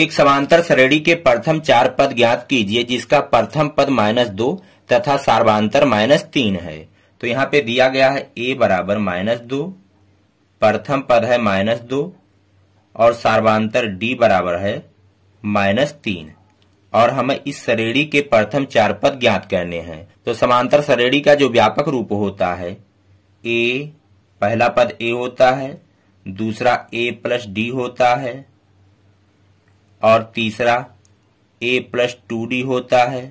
एक समांतर श्रेणी के प्रथम चार पद ज्ञात कीजिए जिसका प्रथम पद माइनस दो तथा सर्वांतर माइनस तीन है तो यहाँ पे दिया गया है ए बराबर माइनस दो प्रथम पद है माइनस दो और सर्वांतर डी बराबर है माइनस तीन और हमें इस श्रेणी के प्रथम चार पद ज्ञात करने हैं तो समांतर श्रेणी का जो व्यापक रूप होता है ए पहला पद ए होता है दूसरा ए प्लस डी होता है और तीसरा ए प्लस टू डी होता है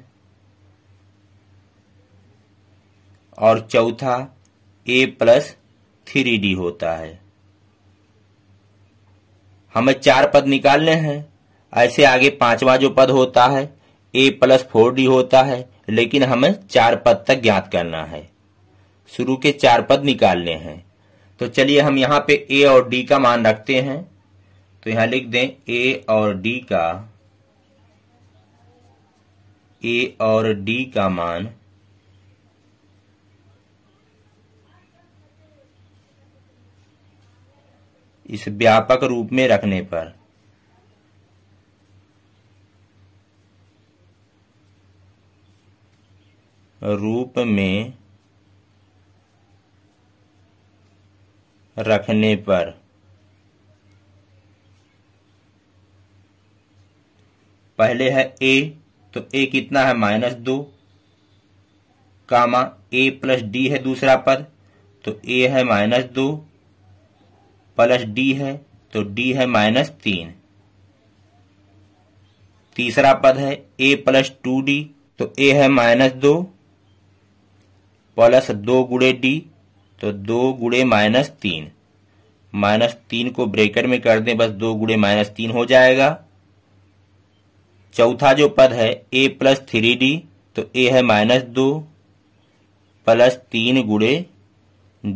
और चौथा ए प्लस थ्री डी होता है हमें चार पद निकालने हैं ऐसे आगे पांचवा जो पद होता है ए प्लस फोर डी होता है लेकिन हमें चार पद तक ज्ञात करना है शुरू के चार पद निकालने हैं तो चलिए हम यहाँ पे ए और डी का मान रखते हैं तो यहां लिख दें ए और डी का ए और डी का मान इस व्यापक रूप में रखने पर रूप में रखने पर पहले है ए तो ए कितना है माइनस दो कामा ए प्लस डी है दूसरा पद तो ए है माइनस दो प्लस डी है तो डी है माइनस तीन तीसरा पद है ए प्लस टू डी तो ए है माइनस दो प्लस दो गुड़े डी तो दो गुड़े माइनस तीन माइनस तीन को ब्रेकेट में कर दें बस दो गुड़े माइनस तीन हो जाएगा चौथा जो पद है ए प्लस थ्री डी तो ए है माइनस दो प्लस तीन गुड़े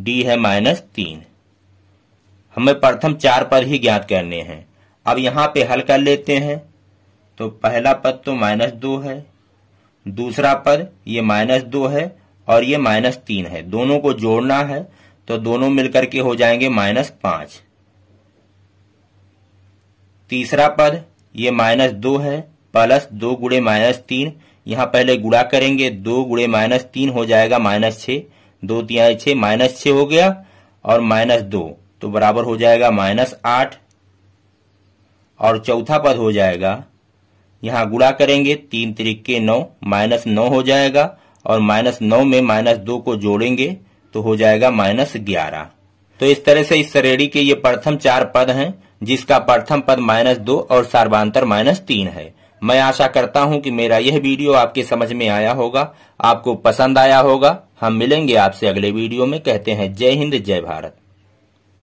डी है माइनस तीन हमें प्रथम चार पद ही ज्ञात करने हैं अब यहां पे हल कर लेते हैं तो पहला पद तो माइनस दो है दूसरा पद ये माइनस दो है और ये माइनस तीन है दोनों को जोड़ना है तो दोनों मिलकर के हो जाएंगे माइनस पांच तीसरा पद ये माइनस दो है प्लस दो गुड़े माइनस तीन यहाँ पहले गुड़ा करेंगे दो गुड़े माइनस तीन हो जाएगा माइनस छ दो तीन छ माइनस छ हो गया और माइनस दो तो बराबर हो जाएगा माइनस आठ और चौथा पद हो जाएगा यहाँ गुड़ा करेंगे तीन तरीके नौ माइनस नौ हो जाएगा और माइनस नौ में माइनस दो को जोड़ेंगे तो हो जाएगा माइनस ग्यारह तो इस तरह से इस श्रेणी के ये प्रथम चार पद हैं जिसका प्रथम पद माइनस दो और सर्वांतर माइनस तीन है मैं आशा करता हूं कि मेरा यह वीडियो आपके समझ में आया होगा आपको पसंद आया होगा हम मिलेंगे आपसे अगले वीडियो में कहते हैं जय हिंद जय भारत